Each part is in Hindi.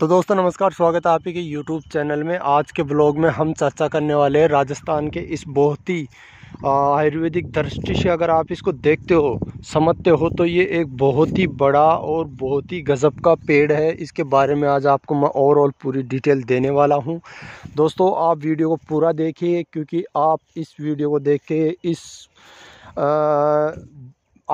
तो दोस्तों नमस्कार स्वागत है आपके के यूट्यूब चैनल में आज के ब्लॉग में हम चर्चा करने वाले हैं राजस्थान के इस बहुत ही आयुर्वेदिक दृष्टि से अगर आप इसको देखते हो समझते हो तो ये एक बहुत ही बड़ा और बहुत ही गज़ब का पेड़ है इसके बारे में आज आपको मैं ओवरऑल पूरी डिटेल देने वाला हूँ दोस्तों आप वीडियो को पूरा देखिए क्योंकि आप इस वीडियो को देख के इस आ,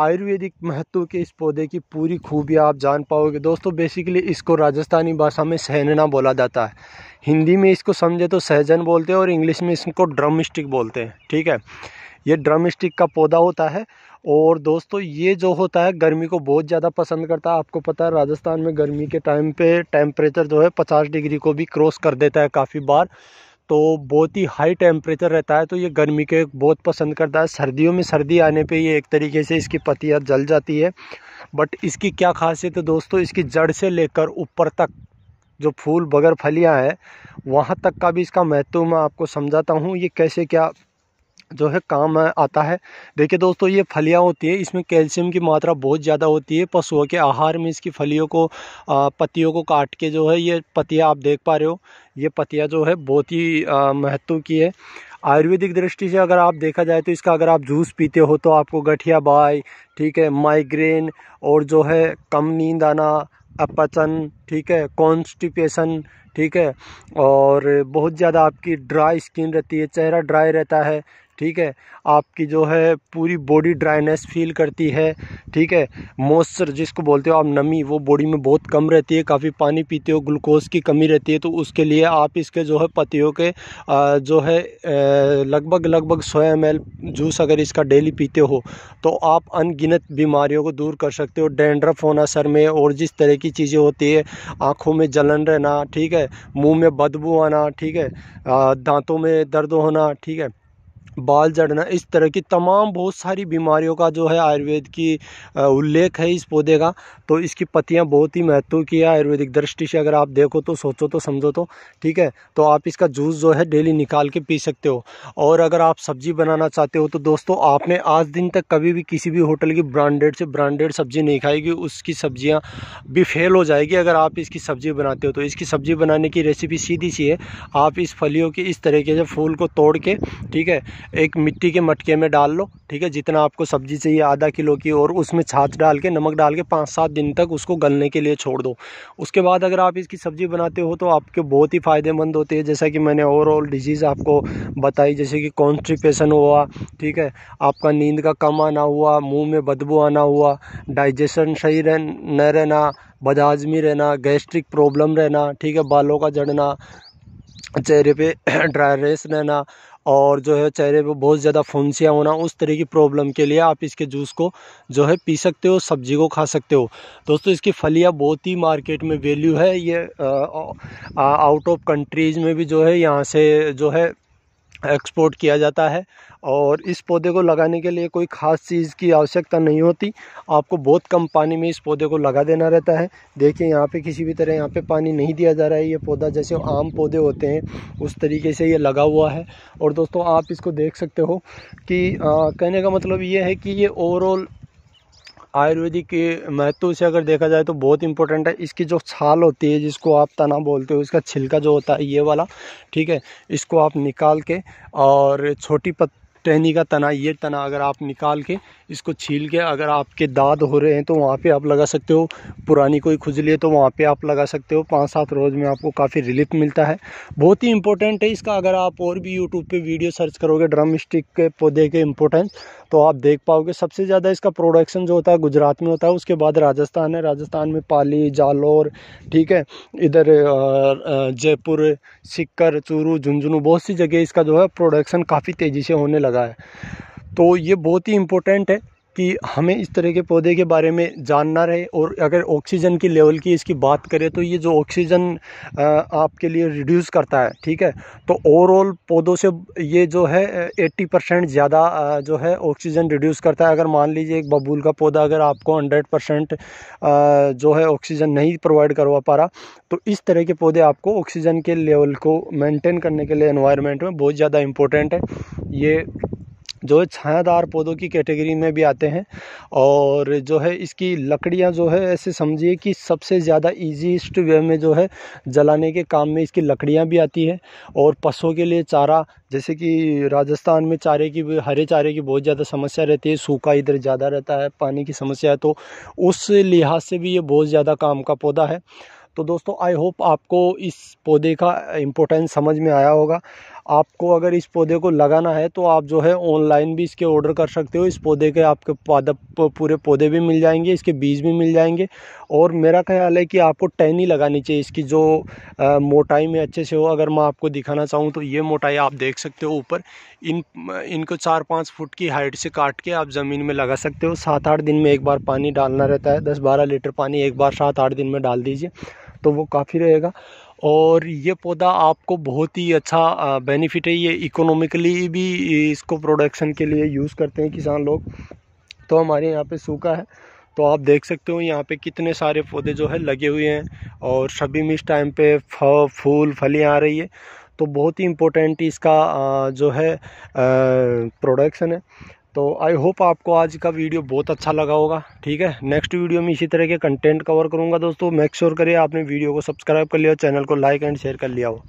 आयुर्वेदिक महत्व के इस पौधे की पूरी खूबियाँ आप जान पाओगे दोस्तों बेसिकली इसको राजस्थानी भाषा में सहनना बोला जाता है हिंदी में इसको समझे तो सहजन बोलते हैं और इंग्लिश में इसको ड्रम स्टिक बोलते हैं ठीक है ये ड्रम स्टिक का पौधा होता है और दोस्तों ये जो होता है गर्मी को बहुत ज़्यादा पसंद करता है आपको पता है राजस्थान में गर्मी के टाइम पे टेम्परेचर जो है पचास डिग्री को भी क्रॉस कर देता है काफ़ी बार तो बहुत ही हाई टेम्परेचर रहता है तो ये गर्मी के बहुत पसंद करता है सर्दियों में सर्दी आने पे ये एक तरीके से इसकी पतियाँ जल जाती है बट इसकी क्या खासियत है दोस्तों इसकी जड़ से लेकर ऊपर तक जो फूल बगैर फलियाँ हैं वहाँ तक का भी इसका महत्व मैं आपको समझाता हूँ ये कैसे क्या जो है काम आता है देखिए दोस्तों ये फलियाँ होती है इसमें कैल्शियम की मात्रा बहुत ज़्यादा होती है पशुओं के आहार में इसकी फलियों को पत्तियों को काट के जो है ये पतियाँ आप देख पा रहे हो ये पतियाँ जो है बहुत ही महत्व की है आयुर्वेदिक दृष्टि से अगर आप देखा जाए तो इसका अगर आप जूस पीते हो तो आपको गठिया बाय ठीक है माइग्रेन और जो है कम नींद आना अपचन ठीक है कॉन्स्टिपेशन ठीक है और बहुत ज़्यादा आपकी ड्राई स्किन रहती है चेहरा ड्राई रहता है ठीक है आपकी जो है पूरी बॉडी ड्राइनेस फील करती है ठीक है मॉइस्चर जिसको बोलते हो आप नमी वो बॉडी में बहुत कम रहती है काफ़ी पानी पीते हो ग्लूकोज की कमी रहती है तो उसके लिए आप इसके जो है पतियों के जो है लगभग लगभग सौ एम जूस अगर इसका डेली पीते हो तो आप अनगिनत बीमारियों को दूर कर सकते हो डेंड्रफ होना सर में और जिस तरह की चीज़ें होती है आँखों में जलन रहना ठीक है मुँह में बदबू आना ठीक है दांतों में दर्द होना ठीक है बाल जड़ना इस तरह की तमाम बहुत सारी बीमारियों का जो है आयुर्वेद की उल्लेख है इस पौधे का तो इसकी पत्तियां बहुत ही महत्व की है आयुर्वेदिक दृष्टि से अगर आप देखो तो सोचो तो समझो तो ठीक है तो आप इसका जूस जो है डेली निकाल के पी सकते हो और अगर आप सब्जी बनाना चाहते हो तो दोस्तों आपने आज दिन तक कभी भी किसी भी होटल की ब्रांडेड से ब्रांडेड सब्ज़ी नहीं खाएगी उसकी सब्ज़ियाँ भी फेल हो जाएगी अगर आप इसकी सब्ज़ी बनाते हो तो इसकी सब्ज़ी बनाने की रेसिपी सीधी सी है आप इस फलियों की इस तरीके से फूल को तोड़ के ठीक है एक मिट्टी के मटके में डाल लो ठीक है जितना आपको सब्जी चाहिए आधा किलो की और उसमें छाछ डाल के नमक डाल के पाँच सात दिन तक उसको गलने के लिए छोड़ दो उसके बाद अगर आप इसकी सब्ज़ी बनाते हो तो आपके बहुत ही फ़ायदेमंद होती है जैसा कि मैंने ओवरऑल डिजीज़ आपको बताई जैसे कि कॉन्स्टिपेशन हुआ ठीक है आपका नींद का कम आना हुआ मुँह में बदबू आना हुआ डाइजेशन सही रह न रहना बदाजमी रहना गैस्ट्रिक प्रॉब्लम रहना ठीक है बालों का जड़ना चेहरे पे ड्राई रेस रहना और जो है चेहरे पे बहुत ज़्यादा फुंसियाँ होना उस तरह की प्रॉब्लम के लिए आप इसके जूस को जो है पी सकते हो सब्जी को खा सकते हो दोस्तों इसकी फलियाँ बहुत ही मार्केट में वैल्यू है ये आउट ऑफ कंट्रीज़ में भी जो है यहाँ से जो है एक्सपोर्ट किया जाता है और इस पौधे को लगाने के लिए कोई ख़ास चीज़ की आवश्यकता नहीं होती आपको बहुत कम पानी में इस पौधे को लगा देना रहता है देखिए यहाँ पे किसी भी तरह यहाँ पे पानी नहीं दिया जा रहा है ये पौधा जैसे आम पौधे होते हैं उस तरीके से ये लगा हुआ है और दोस्तों आप इसको देख सकते हो कि आ, कहने का मतलब ये है कि ये ओवरऑल आयुर्वेदिक के महत्व से अगर देखा जाए तो बहुत इंपॉर्टेंट है इसकी जो छाल होती है जिसको आप तना बोलते हो इसका छिलका जो होता है ये वाला ठीक है इसको आप निकाल के और छोटी पत्ती टहनी का तना ये तना अगर आप निकाल के इसको छील के अगर आपके दाद हो रहे हैं तो वहाँ पे आप लगा सकते हो पुरानी कोई खुजली है तो वहाँ पे आप लगा सकते हो पाँच सात रोज़ में आपको काफ़ी रिलीफ मिलता है बहुत ही इंपॉर्टेंट है इसका अगर आप और भी यूट्यूब पे वीडियो सर्च करोगे ड्रम स्टिक के पौधे के इम्पोर्टेंस तो आप देख पाओगे सबसे ज़्यादा इसका प्रोडक्शन जो होता है गुजरात में होता है उसके बाद राजस्थान है राजस्थान में पाली जालोर ठीक है इधर जयपुर सिक्कर चूरू झुंझुनू बहुत सी जगह इसका जो है प्रोडक्शन काफ़ी तेज़ी से होने लगा है तो ये बहुत ही इम्पोर्टेंट है कि हमें इस तरह के पौधे के बारे में जानना रहे और अगर ऑक्सीजन की लेवल की इसकी बात करें तो ये जो ऑक्सीजन आपके लिए रिड्यूस करता है ठीक है तो ओवरऑल पौधों से ये जो है 80 परसेंट ज़्यादा जो है ऑक्सीजन रिड्यूस करता है अगर मान लीजिए एक बबूल का पौधा अगर आपको हंड्रेड परसेंट जो है ऑक्सीजन नहीं प्रोवाइड करवा पा रहा तो इस तरह के पौधे आपको ऑक्सीजन के लेवल को मेनटेन करने के लिए इन्वायरमेंट में बहुत ज़्यादा इम्पोर्टेंट है ये जो है छायादार पौधों की कैटेगरी में भी आते हैं और जो है इसकी लकड़ियाँ जो है ऐसे समझिए कि सबसे ज़्यादा ईजीस्ट वे में जो है जलाने के काम में इसकी लकड़ियाँ भी आती है और पशुओं के लिए चारा जैसे कि राजस्थान में चारे की हरे चारे की बहुत ज़्यादा समस्या रहती है सूखा इधर ज़्यादा रहता है पानी की समस्या है तो उस लिहाज से भी ये बहुत ज़्यादा काम का पौधा है तो दोस्तों आई होप आपको इस पौधे का इम्पोर्टेंस समझ में आया होगा आपको अगर इस पौधे को लगाना है तो आप जो है ऑनलाइन भी इसके ऑर्डर कर सकते हो इस पौधे के आपके पादप पूरे पौधे भी मिल जाएंगे इसके बीज भी मिल जाएंगे और मेरा ख्याल है कि आपको टहनी लगानी चाहिए इसकी जो आ, मोटाई में अच्छे से हो अगर मैं आपको दिखाना चाहूँ तो ये मोटाई आप देख सकते हो ऊपर इन इनको चार पाँच फुट की हाइट से काट के आप ज़मीन में लगा सकते हो सात आठ दिन में एक बार पानी डालना रहता है दस बारह लीटर पानी एक बार सात आठ दिन में डाल दीजिए तो वो काफ़ी रहेगा और ये पौधा आपको बहुत ही अच्छा बेनिफिट है ये इकोनॉमिकली भी इसको प्रोडक्शन के लिए यूज़ करते हैं किसान लोग तो हमारे यहाँ पे सूखा है तो आप देख सकते हो यहाँ पे कितने सारे पौधे जो है लगे हुए हैं और सभी में इस टाइम पे फूल फली आ रही है तो बहुत ही इम्पोर्टेंट इसका जो है प्रोडक्शन है तो आई होप आपको आज का वीडियो बहुत अच्छा लगा होगा ठीक है नेक्स्ट वीडियो में इसी तरह के कंटेंट कवर करूंगा दोस्तों मेक श्योर करिए आपने वीडियो को सब्सक्राइब कर लिया चैनल को लाइक एंड शेयर कर लिया हो